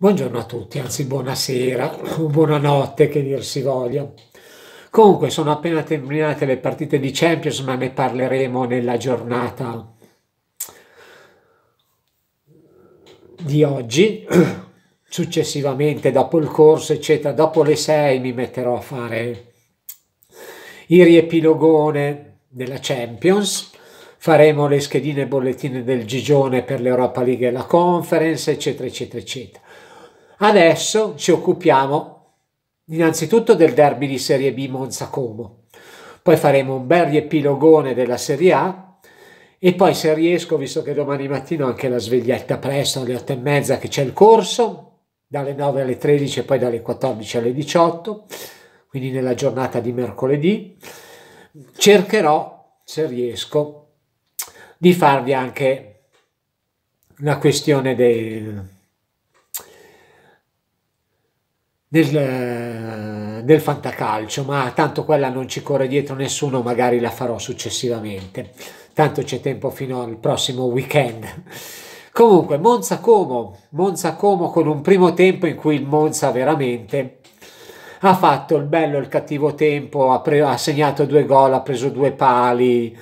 Buongiorno a tutti, anzi buonasera, buonanotte che dir si voglia. Comunque sono appena terminate le partite di Champions, ma ne parleremo nella giornata di oggi. Successivamente, dopo il corso, eccetera, dopo le 6 mi metterò a fare il riepilogone della Champions faremo le schedine e bollettine del Gigione per l'Europa League e la Conference, eccetera, eccetera, eccetera. Adesso ci occupiamo innanzitutto del derby di Serie B Monza-Como, poi faremo un bel riepilogone della Serie A e poi se riesco, visto che domani mattina ho anche la sveglietta presto alle 8 e mezza che c'è il corso, dalle 9 alle 13 e poi dalle 14 alle 18, quindi nella giornata di mercoledì, cercherò, se riesco, di farvi anche la questione del nel, nel eh, fantacalcio, ma tanto quella non ci corre dietro nessuno, magari la farò successivamente. Tanto c'è tempo fino al prossimo weekend. Comunque, Monza Como, Monza Como con un primo tempo in cui il Monza veramente ha fatto il bello e il cattivo tempo, ha, ha segnato due gol, ha preso due pali,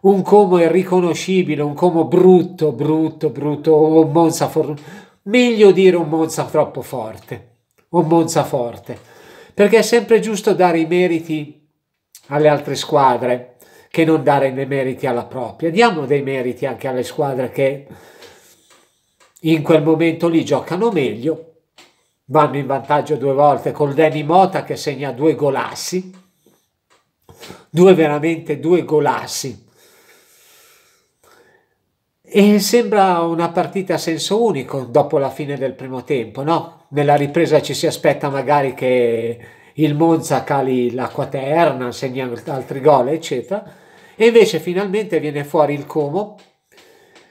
un Como irriconoscibile, un Como brutto, brutto, brutto, un Monza meglio dire un Monza troppo forte o forte, perché è sempre giusto dare i meriti alle altre squadre che non dare dei meriti alla propria. Diamo dei meriti anche alle squadre che in quel momento lì giocano meglio, vanno in vantaggio due volte col Danny Mota che segna due golassi, due veramente due golassi. E sembra una partita a senso unico dopo la fine del primo tempo, no? nella ripresa ci si aspetta magari che il Monza cali la quaterna, segna altri gol, eccetera. E invece finalmente viene fuori il Como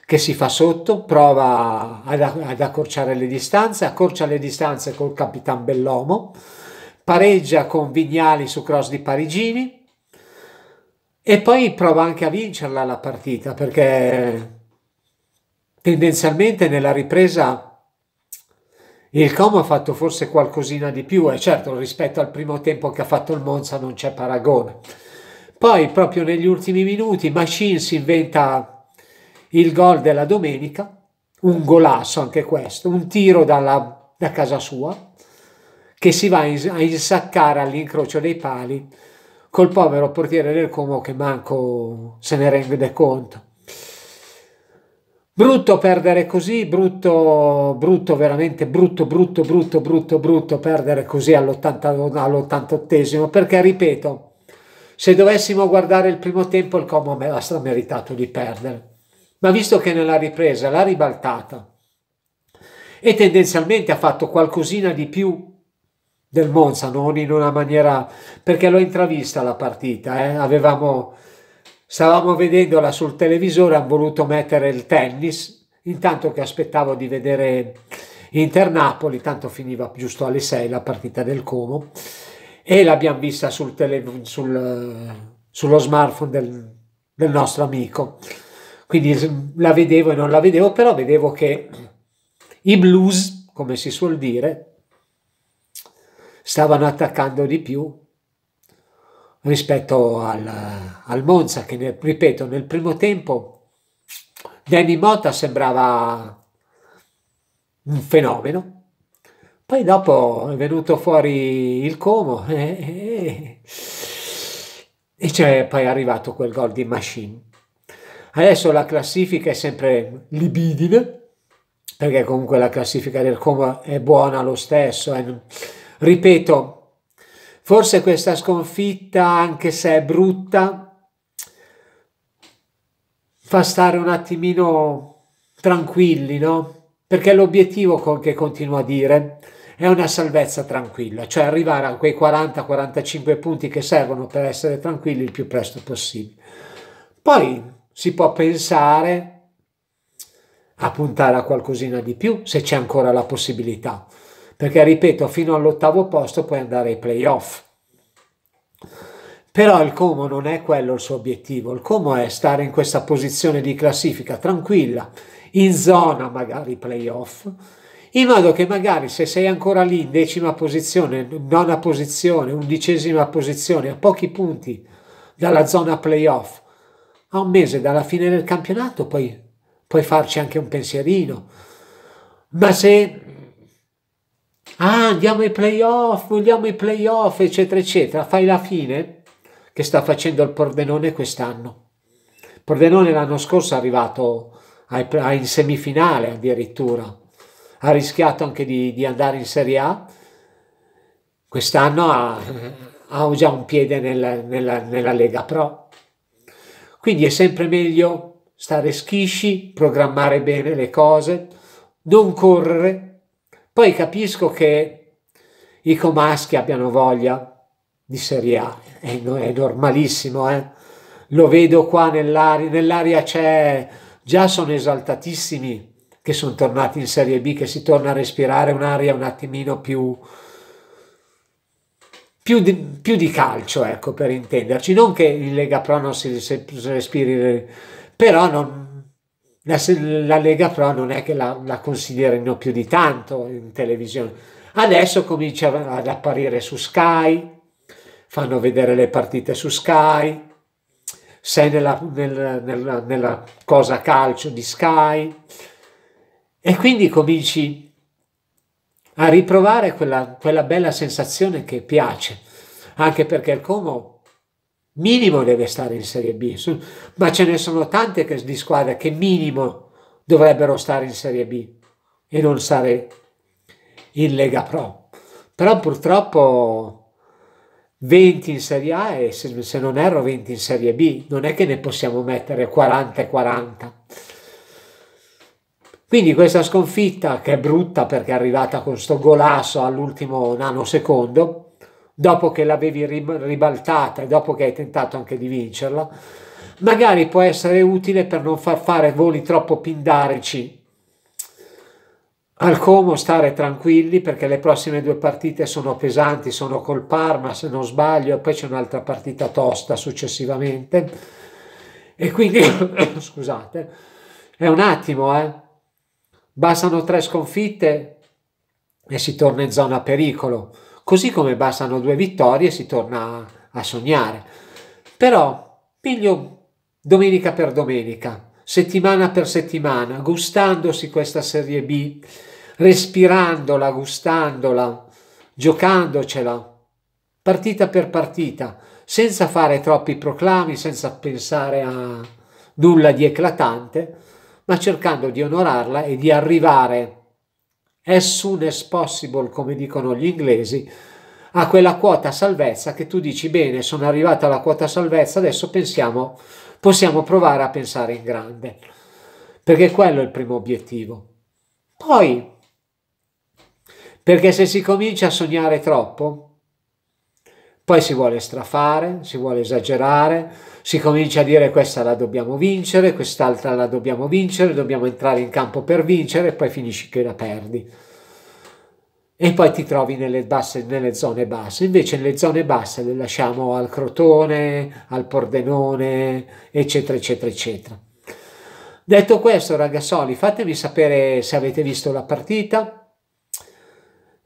che si fa sotto, prova ad, ad accorciare le distanze, accorcia le distanze col capitan Bellomo, pareggia con Vignali su cross di Parigini e poi prova anche a vincerla la partita perché tendenzialmente nella ripresa il Como ha fatto forse qualcosina di più e eh, certo rispetto al primo tempo che ha fatto il Monza non c'è paragone. Poi proprio negli ultimi minuti Machin si inventa il gol della domenica, un golasso anche questo, un tiro dalla, da casa sua che si va a insaccare all'incrocio dei pali col povero portiere del Como che manco se ne rende conto. Brutto perdere così, brutto, brutto, veramente brutto, brutto, brutto, brutto, brutto perdere così all'88esimo, perché ripeto, se dovessimo guardare il primo tempo il Como me l'ha meritato di perdere, ma visto che nella ripresa l'ha ribaltata e tendenzialmente ha fatto qualcosina di più del Monza, non in una maniera, perché l'ho intravista la partita, eh? avevamo Stavamo vedendola sul televisore, hanno voluto mettere il tennis, intanto che aspettavo di vedere Inter-Napoli, tanto finiva giusto alle 6 la partita del Como, e l'abbiamo vista sul sul, sullo smartphone del, del nostro amico. Quindi la vedevo e non la vedevo, però vedevo che i blues, come si suol dire, stavano attaccando di più rispetto al, al Monza che, nel, ripeto, nel primo tempo Danny Motta sembrava un fenomeno. Poi dopo è venuto fuori il Como e, eh, e, eh, e c'è poi arrivato quel gol di Machine. Adesso la classifica è sempre libidine, perché comunque la classifica del Como è buona lo stesso. E, eh. ripeto, Forse questa sconfitta, anche se è brutta, fa stare un attimino tranquilli, no? Perché l'obiettivo che continuo a dire è una salvezza tranquilla, cioè arrivare a quei 40-45 punti che servono per essere tranquilli il più presto possibile. Poi si può pensare a puntare a qualcosina di più se c'è ancora la possibilità perché ripeto, fino all'ottavo posto puoi andare ai playoff. Però il Como non è quello il suo obiettivo, il Como è stare in questa posizione di classifica tranquilla, in zona magari playoff, in modo che magari se sei ancora lì in decima posizione, nona posizione, undicesima posizione, a pochi punti dalla zona playoff, a un mese dalla fine del campionato poi puoi farci anche un pensierino. Ma se ah, andiamo ai playoff, vogliamo i playoff, eccetera, eccetera, fai la fine che sta facendo il Pordenone quest'anno. Il Pordenone l'anno scorso è arrivato ai, ai, in semifinale addirittura, ha rischiato anche di, di andare in Serie A, quest'anno ha, ha già un piede nella, nella, nella Lega Pro. Quindi è sempre meglio stare schisci, programmare bene le cose, non correre, poi capisco che i comaschi abbiano voglia di Serie A, è, è normalissimo, eh? lo vedo qua nell'aria, nell'aria c'è, già sono esaltatissimi che sono tornati in Serie B, che si torna a respirare un'aria un attimino più, più di, più di, calcio, ecco, per intenderci. Non che in Lega Pro non si respiri, però non, la, la Lega Pro non è che la, la considerino più di tanto in televisione. Adesso comincia ad apparire su Sky, fanno vedere le partite su Sky, sei nella, nel, nella, nella cosa calcio di Sky e quindi cominci a riprovare quella, quella bella sensazione che piace, anche perché il Como minimo deve stare in Serie B, ma ce ne sono tante di squadre che minimo dovrebbero stare in Serie B e non stare in Lega Pro. Però purtroppo 20 in Serie A e se, se non erro 20 in Serie B, non è che ne possiamo mettere 40 e 40. Quindi questa sconfitta, che è brutta perché è arrivata con sto golasso all'ultimo nanosecondo, dopo che l'avevi ribaltata dopo che hai tentato anche di vincerla, magari può essere utile per non far fare voli troppo pindarici al Como stare tranquilli perché le prossime due partite sono pesanti, sono col Parma se non sbaglio e poi c'è un'altra partita tosta successivamente e quindi scusate è un attimo eh bastano tre sconfitte e si torna in zona pericolo Così come bastano due vittorie si torna a sognare. Però meglio domenica per domenica, settimana per settimana, gustandosi questa Serie B, respirandola, gustandola, giocandocela, partita per partita, senza fare troppi proclami, senza pensare a nulla di eclatante, ma cercando di onorarla e di arrivare as soon as possible, come dicono gli inglesi, a quella quota salvezza che tu dici bene, sono arrivata alla quota salvezza, adesso pensiamo, possiamo provare a pensare in grande, perché quello è il primo obiettivo. Poi, perché se si comincia a sognare troppo, poi si vuole strafare, si vuole esagerare, si comincia a dire questa la dobbiamo vincere, quest'altra la dobbiamo vincere, dobbiamo entrare in campo per vincere e poi finisci che la perdi. E poi ti trovi nelle, basse, nelle zone basse, invece nelle zone basse le lasciamo al Crotone, al Pordenone, eccetera, eccetera, eccetera. Detto questo, ragazzoli, fatemi sapere se avete visto la partita,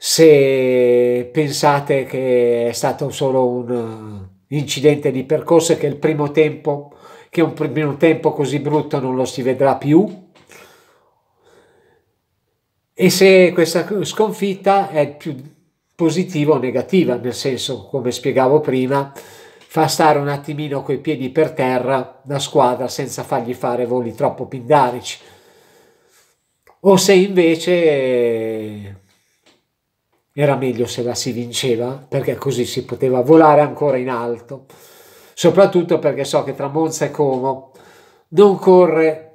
se pensate che è stato solo un eh, incidente di percorso e che il primo tempo, che un primo tempo così brutto non lo si vedrà più. E se questa sconfitta è più positiva o negativa, nel senso, come spiegavo prima, fa stare un attimino coi piedi per terra la squadra senza fargli fare voli troppo pindarici. O se invece eh, era meglio se la si vinceva perché così si poteva volare ancora in alto, soprattutto perché so che tra Monza e Como non corre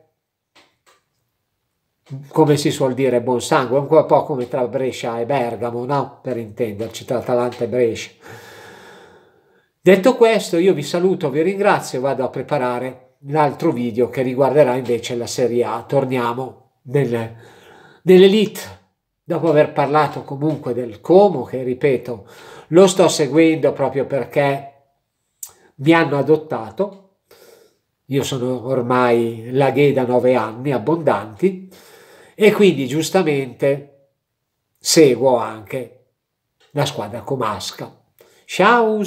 come si suol dire buon sangue, un po' come tra Brescia e Bergamo, no? Per intenderci, tra Atalanta e Brescia. Detto questo, io vi saluto, vi ringrazio vado a preparare l'altro video che riguarderà invece la Serie A. Torniamo nel, nell'Elite dopo aver parlato comunque del Como, che ripeto, lo sto seguendo proprio perché mi hanno adottato, io sono ormai laghè da nove anni abbondanti e quindi giustamente seguo anche la squadra comasca. Ciao!